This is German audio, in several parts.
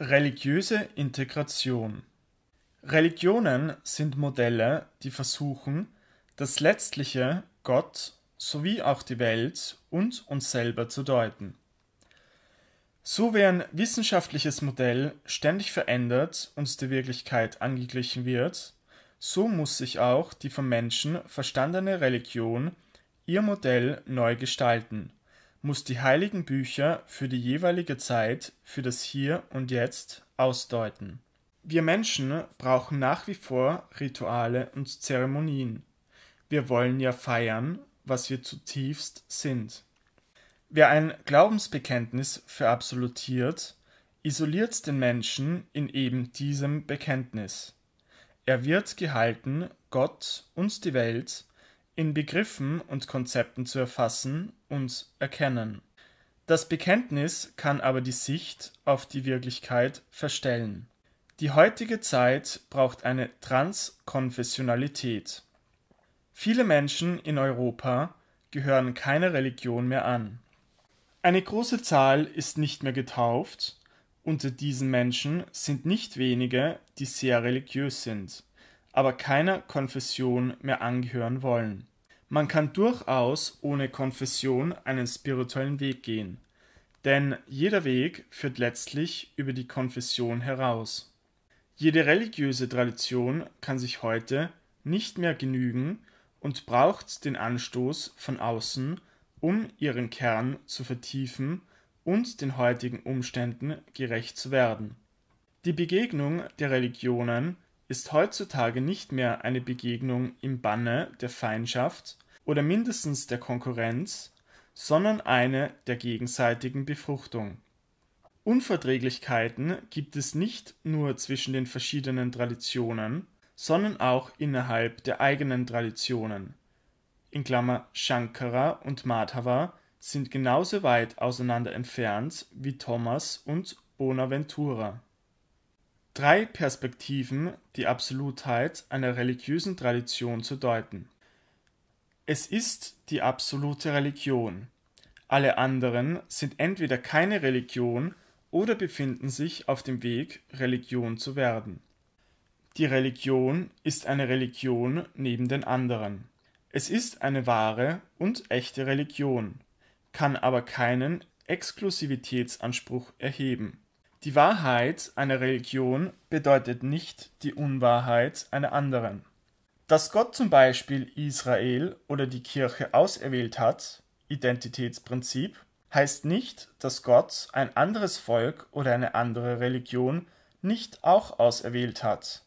Religiöse Integration Religionen sind Modelle, die versuchen, das Letztliche, Gott sowie auch die Welt und uns selber zu deuten. So wie ein wissenschaftliches Modell ständig verändert und der Wirklichkeit angeglichen wird, so muss sich auch die vom Menschen verstandene Religion ihr Modell neu gestalten muss die heiligen Bücher für die jeweilige Zeit, für das Hier und Jetzt ausdeuten. Wir Menschen brauchen nach wie vor Rituale und Zeremonien. Wir wollen ja feiern, was wir zutiefst sind. Wer ein Glaubensbekenntnis verabsolutiert, isoliert den Menschen in eben diesem Bekenntnis. Er wird gehalten, Gott und die Welt in Begriffen und Konzepten zu erfassen uns erkennen. Das Bekenntnis kann aber die Sicht auf die Wirklichkeit verstellen. Die heutige Zeit braucht eine Transkonfessionalität. Viele Menschen in Europa gehören keiner Religion mehr an. Eine große Zahl ist nicht mehr getauft, unter diesen Menschen sind nicht wenige, die sehr religiös sind, aber keiner Konfession mehr angehören wollen. Man kann durchaus ohne Konfession einen spirituellen Weg gehen, denn jeder Weg führt letztlich über die Konfession heraus. Jede religiöse Tradition kann sich heute nicht mehr genügen und braucht den Anstoß von außen, um ihren Kern zu vertiefen und den heutigen Umständen gerecht zu werden. Die Begegnung der Religionen ist heutzutage nicht mehr eine Begegnung im Banne der Feindschaft oder mindestens der Konkurrenz, sondern eine der gegenseitigen Befruchtung. Unverträglichkeiten gibt es nicht nur zwischen den verschiedenen Traditionen, sondern auch innerhalb der eigenen Traditionen. In Klammer Shankara und Madhava sind genauso weit auseinander entfernt wie Thomas und Bonaventura drei Perspektiven die Absolutheit einer religiösen Tradition zu deuten. Es ist die absolute Religion. Alle anderen sind entweder keine Religion oder befinden sich auf dem Weg, Religion zu werden. Die Religion ist eine Religion neben den anderen. Es ist eine wahre und echte Religion, kann aber keinen Exklusivitätsanspruch erheben. Die Wahrheit einer Religion bedeutet nicht die Unwahrheit einer anderen. Dass Gott zum Beispiel Israel oder die Kirche auserwählt hat, Identitätsprinzip, heißt nicht, dass Gott ein anderes Volk oder eine andere Religion nicht auch auserwählt hat,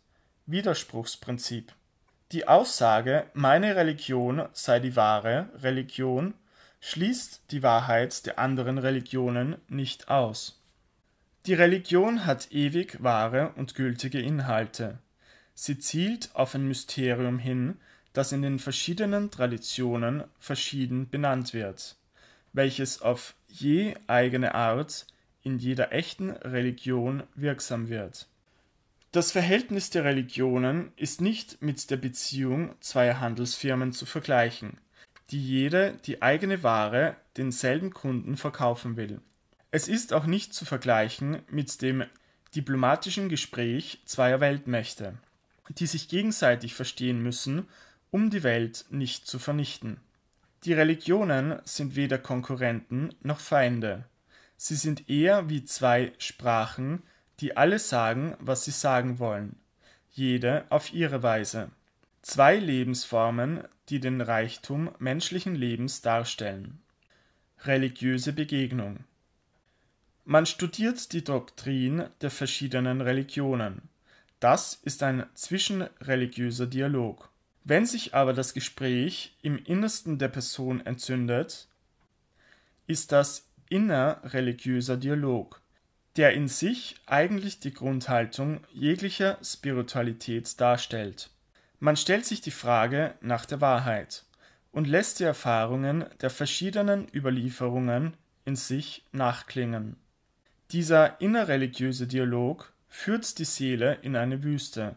Widerspruchsprinzip. Die Aussage, meine Religion sei die wahre Religion, schließt die Wahrheit der anderen Religionen nicht aus. Die Religion hat ewig wahre und gültige Inhalte. Sie zielt auf ein Mysterium hin, das in den verschiedenen Traditionen verschieden benannt wird, welches auf je eigene Art in jeder echten Religion wirksam wird. Das Verhältnis der Religionen ist nicht mit der Beziehung zweier Handelsfirmen zu vergleichen, die jede die eigene Ware denselben Kunden verkaufen will es ist auch nicht zu vergleichen mit dem diplomatischen Gespräch zweier Weltmächte, die sich gegenseitig verstehen müssen, um die Welt nicht zu vernichten. Die Religionen sind weder Konkurrenten noch Feinde. Sie sind eher wie zwei Sprachen, die alle sagen, was sie sagen wollen, jede auf ihre Weise. Zwei Lebensformen, die den Reichtum menschlichen Lebens darstellen. Religiöse Begegnung. Man studiert die Doktrin der verschiedenen Religionen. Das ist ein zwischenreligiöser Dialog. Wenn sich aber das Gespräch im Innersten der Person entzündet, ist das innerreligiöser Dialog, der in sich eigentlich die Grundhaltung jeglicher Spiritualität darstellt. Man stellt sich die Frage nach der Wahrheit und lässt die Erfahrungen der verschiedenen Überlieferungen in sich nachklingen. Dieser innerreligiöse Dialog führt die Seele in eine Wüste,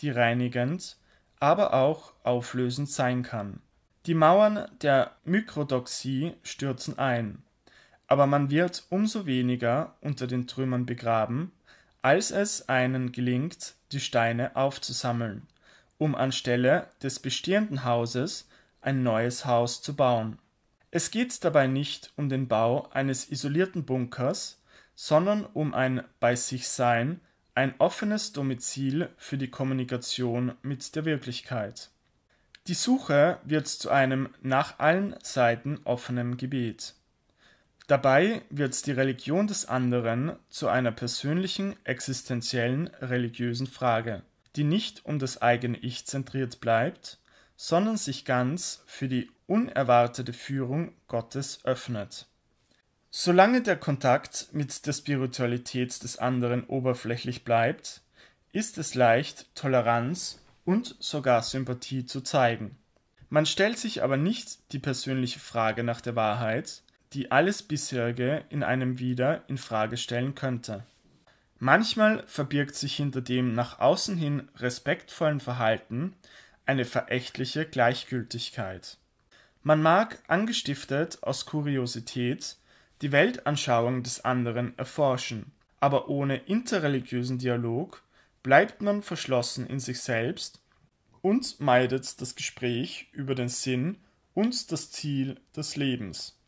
die reinigend, aber auch auflösend sein kann. Die Mauern der Mikrodoxie stürzen ein, aber man wird umso weniger unter den Trümmern begraben, als es einen gelingt, die Steine aufzusammeln, um anstelle des bestehenden Hauses ein neues Haus zu bauen. Es geht dabei nicht um den Bau eines isolierten Bunkers, sondern um ein Bei-sich-Sein, ein offenes Domizil für die Kommunikation mit der Wirklichkeit. Die Suche wird zu einem nach allen Seiten offenem Gebet. Dabei wird die Religion des anderen zu einer persönlichen, existenziellen, religiösen Frage, die nicht um das eigene Ich zentriert bleibt, sondern sich ganz für die unerwartete Führung Gottes öffnet Solange der Kontakt mit der Spiritualität des anderen oberflächlich bleibt, ist es leicht, Toleranz und sogar Sympathie zu zeigen. Man stellt sich aber nicht die persönliche Frage nach der Wahrheit, die alles bisherige in einem wieder in Frage stellen könnte. Manchmal verbirgt sich hinter dem nach außen hin respektvollen Verhalten eine verächtliche Gleichgültigkeit. Man mag angestiftet aus Kuriosität die Weltanschauung des anderen erforschen. Aber ohne interreligiösen Dialog bleibt man verschlossen in sich selbst und meidet das Gespräch über den Sinn und das Ziel des Lebens.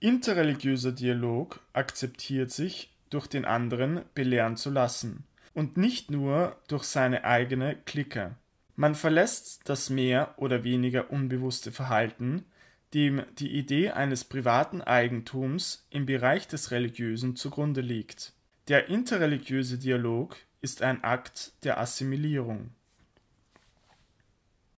Interreligiöser Dialog akzeptiert sich, durch den anderen belehren zu lassen und nicht nur durch seine eigene Clique. Man verlässt das mehr oder weniger unbewusste Verhalten dem die Idee eines privaten Eigentums im Bereich des Religiösen zugrunde liegt. Der interreligiöse Dialog ist ein Akt der Assimilierung